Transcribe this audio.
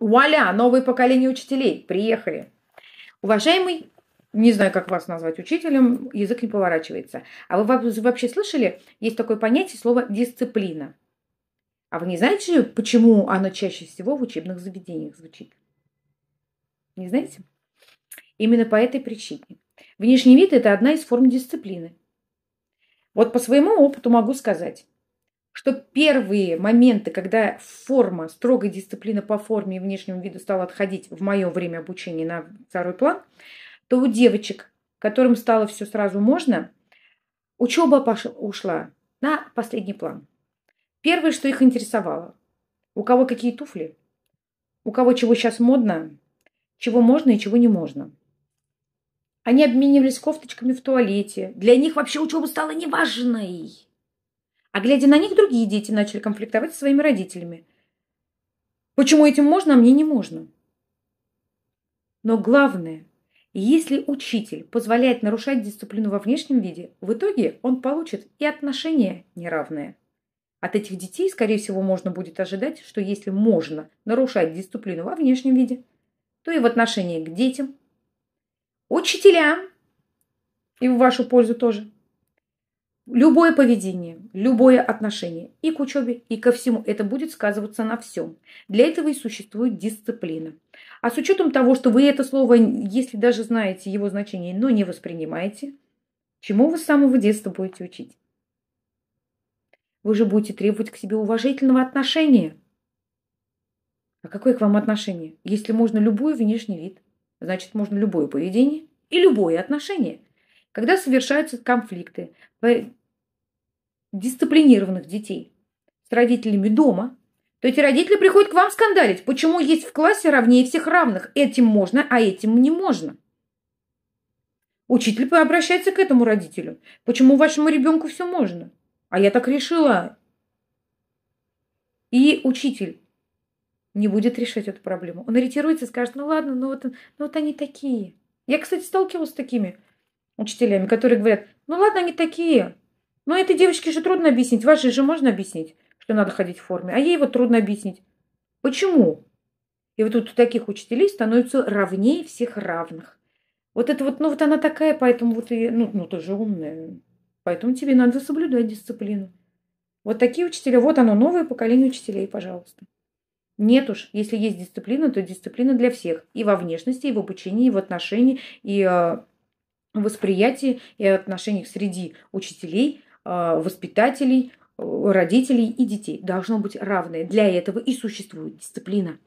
Вуаля, новые поколения учителей, приехали. Уважаемый, не знаю, как вас назвать учителем, язык не поворачивается. А вы вообще слышали, есть такое понятие, слово «дисциплина». А вы не знаете, почему оно чаще всего в учебных заведениях звучит? Не знаете? Именно по этой причине. Внешний вид – это одна из форм дисциплины. Вот по своему опыту могу сказать – что первые моменты, когда форма, строгая дисциплина по форме и внешнему виду стала отходить в мое время обучения на второй план, то у девочек, которым стало все сразу можно, учеба пошла, ушла на последний план. Первое, что их интересовало, у кого какие туфли, у кого чего сейчас модно, чего можно и чего не можно. Они обменивались кофточками в туалете. Для них вообще учеба стала неважной. А глядя на них, другие дети начали конфликтовать со своими родителями. Почему этим можно, а мне не можно? Но главное, если учитель позволяет нарушать дисциплину во внешнем виде, в итоге он получит и отношения неравные. От этих детей, скорее всего, можно будет ожидать, что если можно нарушать дисциплину во внешнем виде, то и в отношении к детям, учителям и в вашу пользу тоже – Любое поведение, любое отношение и к учебе, и ко всему это будет сказываться на всем. Для этого и существует дисциплина. А с учетом того, что вы это слово, если даже знаете его значение, но не воспринимаете, чему вы с самого детства будете учить? Вы же будете требовать к себе уважительного отношения. А какое к вам отношение? Если можно любой внешний вид, значит можно любое поведение и любое отношение – когда совершаются конфликты, дисциплинированных детей с родителями дома, то эти родители приходят к вам скандалить. Почему есть в классе равнее всех равных? Этим можно, а этим не можно. Учитель обращается к этому родителю. Почему вашему ребенку все можно? А я так решила. И учитель не будет решать эту проблему. Он ориентируется и скажет, ну ладно, ну вот, ну вот они такие. Я, кстати, сталкивалась с такими учителями, которые говорят, ну ладно, они такие. Но ну, этой девочке же трудно объяснить. Вашей же можно объяснить, что надо ходить в форме. А ей вот трудно объяснить. Почему? И вот тут у таких учителей становится равнее всех равных. Вот это вот, ну вот она такая, поэтому вот и, ну, ну ты же умная. Поэтому тебе надо соблюдать дисциплину. Вот такие учителя, вот оно, новое поколение учителей, пожалуйста. Нет уж, если есть дисциплина, то дисциплина для всех. И во внешности, и в обучении, и в отношении, и э, восприятии, и отношениях среди учителей, а, воспитателей, э, родителей и детей должно быть равное. Для этого и существует дисциплина.